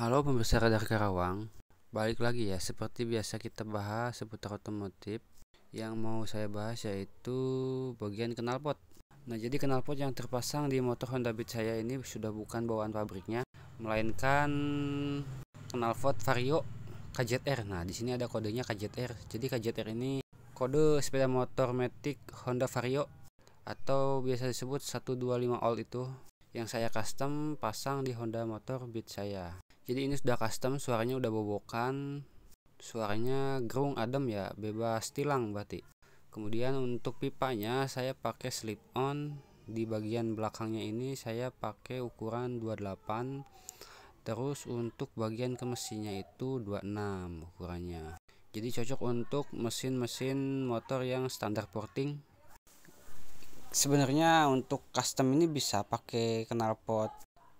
Halo pemirsa Radar Karawang, balik lagi ya. Seperti biasa kita bahas seputar otomotif. Yang mau saya bahas yaitu bagian knalpot. Nah, jadi knalpot yang terpasang di motor Honda Beat saya ini sudah bukan bawaan pabriknya, melainkan knalpot Vario KJR. Nah, di sini ada kodenya KJR. Jadi KJR ini kode sepeda motor matic Honda Vario atau biasa disebut 125 all itu yang saya custom pasang di Honda motor Beat saya jadi ini sudah custom suaranya udah bobokan suaranya gerung adem ya bebas tilang berarti kemudian untuk pipanya saya pakai slip on di bagian belakangnya ini saya pakai ukuran 28 terus untuk bagian ke mesinnya itu 26 ukurannya jadi cocok untuk mesin-mesin motor yang standar porting sebenarnya untuk custom ini bisa pakai knalpot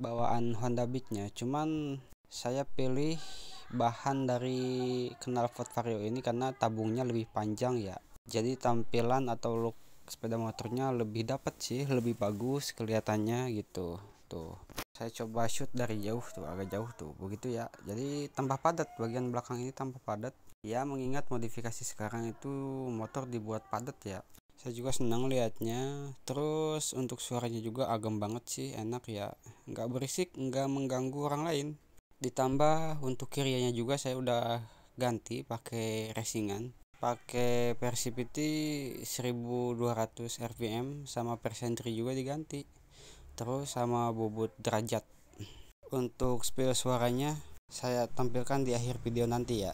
bawaan Honda Beatnya cuman saya pilih bahan dari knalpot Vario ini karena tabungnya lebih panjang ya jadi tampilan atau look sepeda motornya lebih dapat sih lebih bagus kelihatannya gitu tuh saya coba shoot dari jauh tuh agak jauh tuh begitu ya jadi tambah padat bagian belakang ini tambah padat ya mengingat modifikasi sekarang itu motor dibuat padat ya saya juga senang lihatnya terus untuk suaranya juga agem banget sih enak ya nggak berisik nggak mengganggu orang lain ditambah untuk kirianya juga saya udah ganti pakai racingan pakai versi 1200 rpm sama persentri juga diganti terus sama bobot derajat untuk spill suaranya saya tampilkan di akhir video nanti ya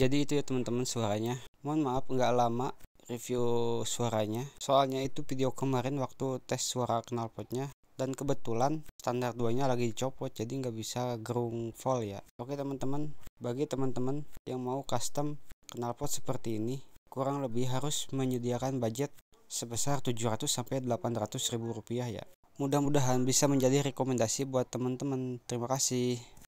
jadi itu ya teman-teman suaranya mohon maaf nggak lama review suaranya soalnya itu video kemarin waktu tes suara knalpotnya dan kebetulan standar duanya lagi dicopot jadi nggak bisa gerung full ya oke teman-teman bagi teman-teman yang mau custom knalpot seperti ini kurang lebih harus menyediakan budget sebesar 700 sampai 800 ribu rupiah ya mudah-mudahan bisa menjadi rekomendasi buat teman-teman terima kasih